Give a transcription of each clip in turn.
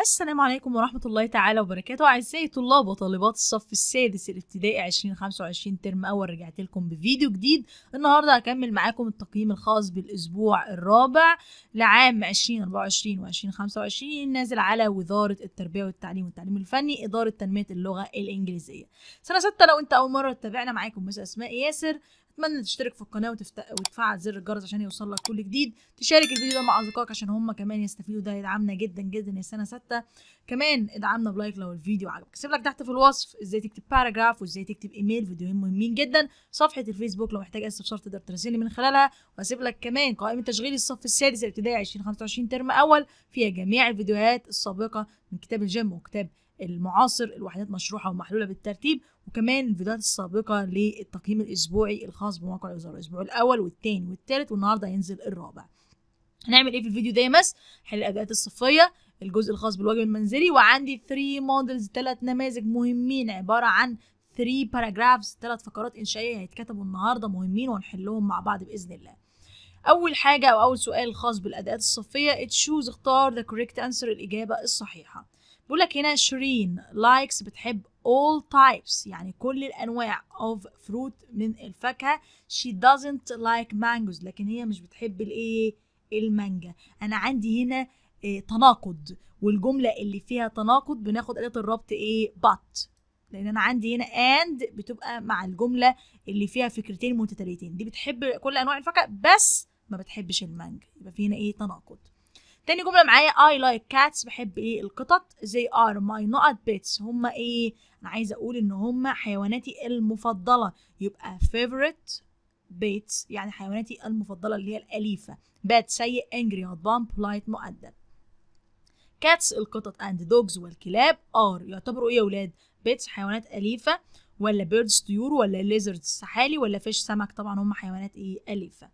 السلام عليكم ورحمة الله تعالى وبركاته أعزائي طلاب وطالبات الصف السادس الابتدائي 2025 ترم أول رجعت لكم بفيديو جديد النهاردة هكمل معاكم التقييم الخاص بالأسبوع الرابع لعام 2024 و 2025 نازل على وزارة التربية والتعليم والتعليم الفني إدارة تنمية اللغة الإنجليزية سنة ستة لو أنت أول مرة تتابعنا معاكم مس أسماء ياسر اتمنى تشترك في القناه وتفت... وتفعل زر الجرس عشان يوصلك كل جديد تشارك الفيديو ده مع اصدقائك عشان هم كمان يستفيدوا ده يدعمنا جدا جدا يا سنه سته كمان ادعمنا بلايك لو الفيديو عجبك سيب لك تحت في الوصف ازاي تكتب باراجراف وازاي تكتب ايميل فيديوهين مهمين جدا صفحه الفيسبوك لو محتاج اسف استفسار تقدر تراسلني من خلالها وهسيب لك كمان قائمه تشغيل الصف السادس ابتدائي 2025 ترم اول فيها جميع الفيديوهات السابقه من كتاب الجيم وكتاب المعاصر الوحدات مشروحة ومحلولة بالترتيب وكمان الفيديوهات السابقة للتقييم الأسبوعي الخاص بموقع الوزارة الأسبوع الأول والتاني والتالت والنهاردة هينزل الرابع هنعمل ايه في الفيديو ده يا مس حل الأداءات الصفية الجزء الخاص بالواجب المنزلي وعندي 3 مودلز ثلاث نماذج مهمين عبارة عن 3 باراجرافز ثلاث فقرات إنشائية هيتكتبوا النهاردة مهمين وهنحلهم مع بعض بإذن الله أول حاجة أو أول سؤال خاص بالأداءات الصفية تشوز اختار the correct answer الإجابة الصحيحة بيقول لك هنا شيرين لايكس بتحب all types يعني كل الانواع of fruit من الفاكهه she doesn't like mangoes لكن هي مش بتحب الايه المانجا انا عندي هنا إيه تناقض والجمله اللي فيها تناقض بناخد اداه الربط ايه but لان انا عندي هنا and بتبقى مع الجمله اللي فيها فكرتين متتاليتين دي بتحب كل انواع الفاكهه بس ما بتحبش المانجا يبقى في هنا ايه تناقض تاني جمله معايا اي لايك كاتس بحب ايه القطط زي ار ماي نوت بيتس هما ايه انا عايزه اقول ان هما حيواناتي المفضله يبقى favorite بيتس يعني حيواناتي المفضله اللي هي الاليفه بات سيء انجري غضبان بولايت مؤدب كاتس القطط اند دوجز والكلاب ار يعتبروا ايه يا ولاد بيتس حيوانات اليفه ولا بيردز طيور ولا ليزردز سحالي ولا فيش سمك طبعا هم حيوانات ايه اليفه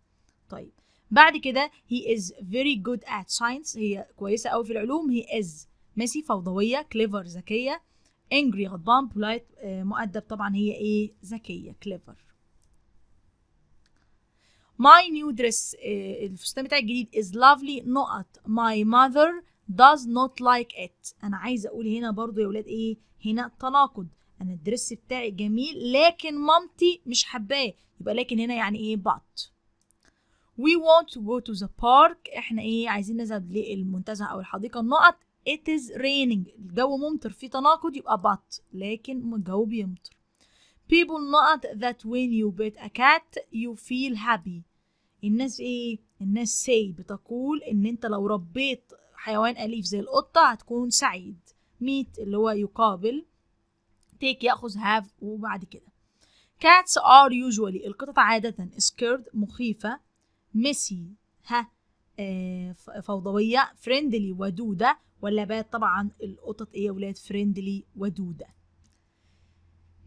طيب بعد كده he is very good at science هي كويسه قوي في العلوم he is ماشي فوضويه clever ذكيه angry غضبان polite آه، مؤدب طبعا هي ايه ذكيه clever my new dress آه، الفستان بتاعي الجديد is lovely نقط my mother does not like it انا عايزه اقول هنا برضو يا ولاد ايه هنا تناقض انا الدرس بتاعي جميل لكن مامتي مش حباه يبقى لكن هنا يعني ايه but we want to go to the park احنا ايه عايزين نذهب للمنتزه او الحديقه النقط it is raining الجو ممطر في تناقض يبقى but لكن الجو بيمطر people نقط that when you bet a cat you feel happy الناس ايه الناس say بتقول ان انت لو ربيت حيوان اليف زي القطه هتكون سعيد meet اللي هو يقابل take ياخذ have وبعد كده cats are usually القطط عادة scared مخيفة ميسي ها آه، فوضويه فريندلي ودوده ولا بات طبعا القطط ايه يا ولاد فريندلي ودوده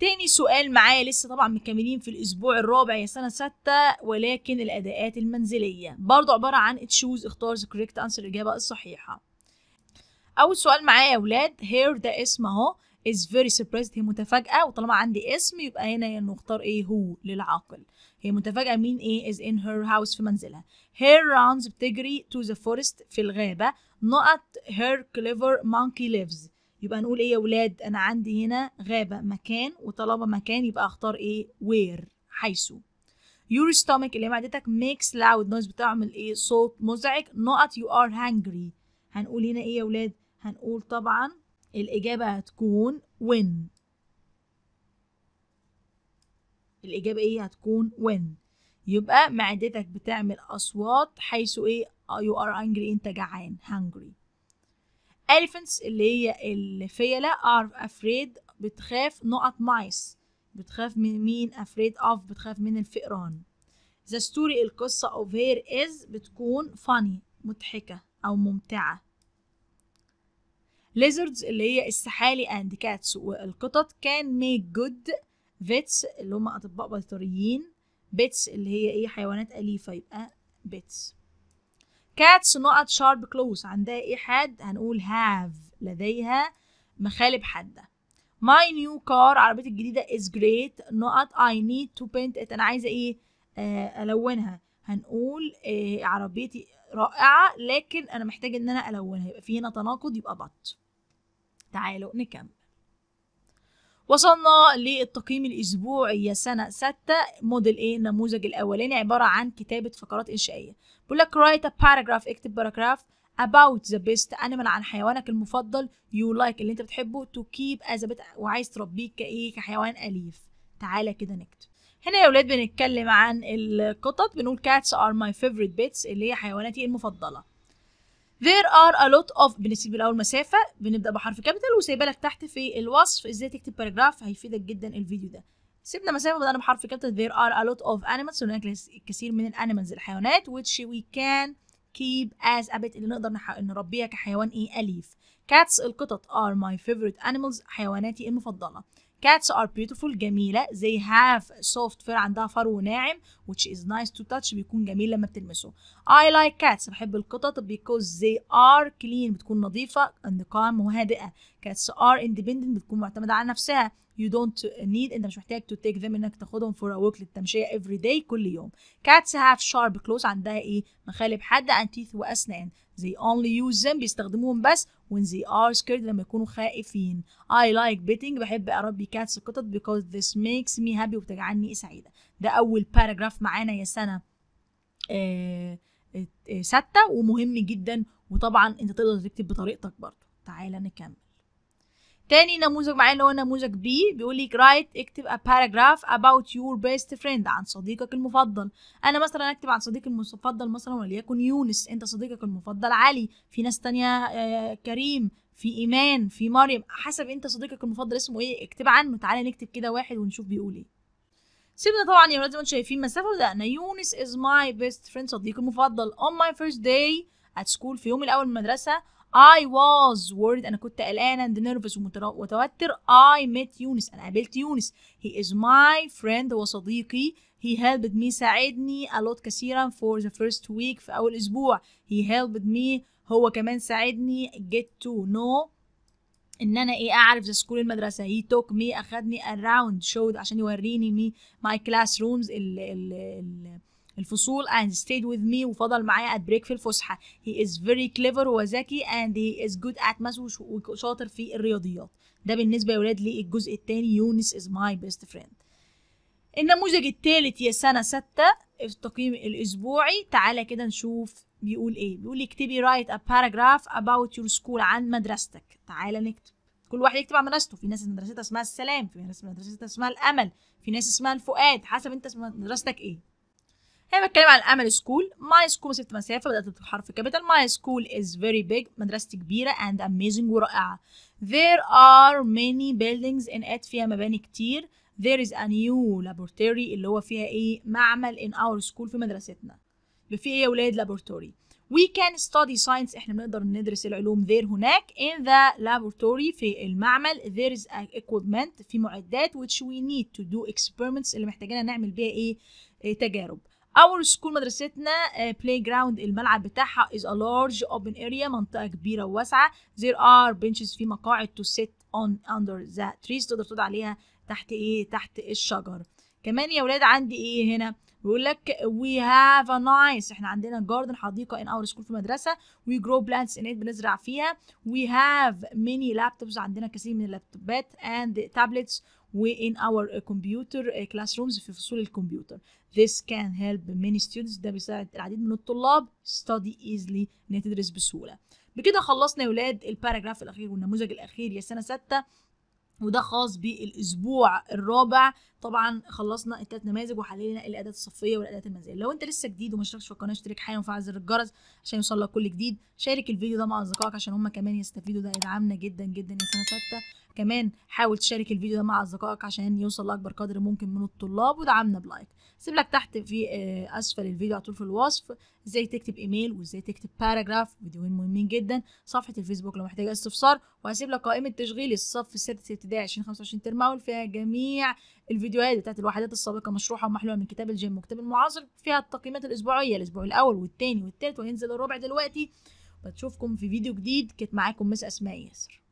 تاني سؤال معايا لسه طبعا مكملين في الاسبوع الرابع يا سنه ستة ولكن الاداءات المنزليه برضو عباره عن تشوز اختار the correct answer الاجابه الصحيحه اول سؤال معايا يا ولاد هير ده اسم اهو is very surprised هي متفاجئة وطالما عندي اسم يبقى هنا يعني نختار ايه هو للعاقل هي متفاجئة مين ايه is in her house في منزلها her runs بتجري to the forest في الغابة not her clever monkey lives يبقى نقول ايه يا ولاد انا عندي هنا غابة مكان وطالما مكان يبقى اختار ايه where حيث your stomach اللي معدتك makes loud noise بتعمل ايه صوت مزعج not you are hungry هنقول هنا ايه يا ولاد هنقول طبعا الإجابة هتكون when الإجابة إيه هتكون when يبقى معدتك بتعمل أصوات حيث إيه آه، you are angry أنت جعان hungry elephants اللي هي الفيلة are afraid بتخاف نقط مايس بتخاف من مين afraid of بتخاف من الفئران the story القصة of here is بتكون funny مضحكة أو ممتعة ليزردز اللي هي السحالي اند كاتس والقطط كان ميك جود فيتس اللي هم اطباء بيطريين بيتس اللي هي ايه حيوانات اليفه يبقى بيتس كاتس نقط شارب كلوز عندها ايه حاد هنقول هاف لديها مخالب حاده ماي نيو كار عربيتي الجديده از جريت نقط اي نيد تو بينت انا عايزه ايه آه الونها هنقول إيه عربيتي رائعة لكن أنا محتاجة إن أنا ألونها يبقى في هنا تناقض يبقى بط تعالوا نكمل وصلنا للتقييم الأسبوعي يا سنة ستة موديل إيه النموذج الأولاني عبارة عن كتابة فقرات إنشائية بيقول لك write a paragraph اكتب باراجراف about the best animal عن حيوانك المفضل you like اللي أنت بتحبه to keep as a pet وعايز تربيه كإيه كحيوان أليف تعالى كده نكتب هنا يا اولاد بنتكلم عن القطط بنقول cats are my favorite pets اللي هي حيواناتي المفضله there are a lot of بنسيب الاول مسافه بنبدا بحرف كابيتال وسايبه لك تحت في الوصف ازاي تكتب باراجراف هيفيدك جدا الفيديو ده سيبنا مسافه بدأنا بحرف كابيتال there are a lot of animals هناك الكثير من الانيمالز الحيوانات which we can keep as a pet اللي نقدر نربيها كحيوان ايه اليف cats القطط are my favorite animals حيواناتي المفضله cats are beautiful جميلة they have soft fur عندها فرو ناعم which is nice to touch بيكون جميل لما بتلمسه I like cats بحب القطط because they are clean بتكون نظيفة and calm وهادئة cats are independent بتكون معتمدة على نفسها you don't need انت مش محتاج to take them انك تاخدهم for a walk للتمشية every day كل يوم cats have sharp claws عندها ايه مخالب حادة and teeth واسنان they only use them بيستخدموهم بس when they are scared لما يكونوا خائفين I like betting بحب أربي كاتس القطط because this makes me happy وبتجعلني سعيدة ده أول paragraph معانا يا سنة آه، آه، آه، ستة ومهم جدا وطبعا انت تقدر تكتب بطريقتك برضه تعالى نكمل تاني نموذج معايا اللي هو نموذج بي بيقول لك رايت اكتب ا باراجراف اباوت يور بيست فريند عن صديقك المفضل انا مثلا اكتب عن صديقي المفضل مثلا وليكن يونس انت صديقك المفضل علي في ناس تانية آه، كريم في ايمان في مريم حسب انت صديقك المفضل اسمه ايه اكتب عنه تعالى نكتب كده واحد ونشوف بيقول ايه سيبنا طبعا يا ولاد زي ما انتم شايفين مسافه وبدانا يونس از ماي بيست فريند صديقي المفضل on my first day at school في يومي الاول من المدرسه I was worried انا كنت قلقانه and nervous ومتوتر I met يونس انا قابلت يونس he is my friend هو صديقي he helped me ساعدني a lot كثيرا for the first week في اول اسبوع he helped me هو كمان ساعدني get to know ان انا ايه اعرف ذا سكول المدرسه هي توك مي اخدني اراوند شود عشان يوريني مي ماي كلاس رومز ال ال, ال الفصول and stayed with me وفضل معايا at break في الفسحه he is very clever وذكي and he is good at math وشاطر في الرياضيات ده بالنسبه يا ولاد للجزء الثاني يونس is my best friend النموذج الثالث يا سنه سته التقييم الاسبوعي تعالى كده نشوف بيقول ايه بيقول اكتبي write a paragraph about your school عن مدرستك تعالى نكتب كل واحد يكتب عن مدرسته في ناس مدرستها اسمها السلام في ناس مدرستها اسمها الامل في ناس اسمها الفؤاد حسب انت مدرستك ايه هنا بتكلم عن الامل سكول ماي سكول مسافه مسافه بدات بحرف كابيتال ماي سكول از فيري بيج مدرستي كبيره اند اميزنج ورائعه there are many buildings in it فيها مباني كتير there is a new laboratory اللي هو فيها ايه معمل in our school في مدرستنا اللي فيه ايه يا ولاد laboratory we can study science احنا بنقدر ندرس العلوم there هناك in the laboratory في المعمل there is equipment في معدات which we need to do experiments اللي محتاجين نعمل بيها إيه, إيه تجارب اول سكول مدرستنا بلاي آه، جراوند الملعب بتاعها is a large open area منطقه كبيره وواسعه there are benches في مقاعد to sit on under the trees تقدر تقعد عليها تحت ايه تحت الشجر كمان يا ولاد عندي ايه هنا بيقول لك we have a nice احنا عندنا جاردن حديقه in our school في المدرسه we grow plants in it بنزرع فيها we have many laptops عندنا كثير من اللابتوبات and tablets وان our uh, computer كلاس uh, رومز في فصول الكمبيوتر this can help many students ده بيساعد العديد من الطلاب study easily ان هي تدرس بسهوله بكده خلصنا يا ولاد الباراجراف الاخير والنموذج الاخير يا سنه سته وده خاص بالاسبوع الرابع طبعا خلصنا التلات نماذج وحللنا الاداه الصفيه والاداه المنزليه لو انت لسه جديد وما اشتركتش في القناه اشترك حالا وفعل زر الجرس عشان يوصلك كل جديد شارك الفيديو ده مع اصدقائك عشان هم كمان يستفيدوا ده يدعمنا جدا جدا يا سنه سته كمان حاول تشارك الفيديو ده مع اصدقائك عشان يوصل لاكبر قدر ممكن من الطلاب ودعمنا بلايك سيب لك تحت في آه، اسفل الفيديو على طول في الوصف ازاي تكتب ايميل وازاي تكتب باراجراف فيديوهين مهمين جدا صفحه الفيسبوك لو محتاج استفسار وهسيب لك قائمه تشغيل الصف السادس ابتدائي 2025 ترم اول فيها جميع الفيديو الفيديوهات بتاعت الوحدات السابقه مشروحه ومحلوله من كتاب الجيم وكتاب المعاصر فيها التقييمات الاسبوعيه الاسبوع الاول والثاني والثالث وهينزل الرابع دلوقتي بشوفكم في فيديو جديد كانت معاكم مس اسماء ياسر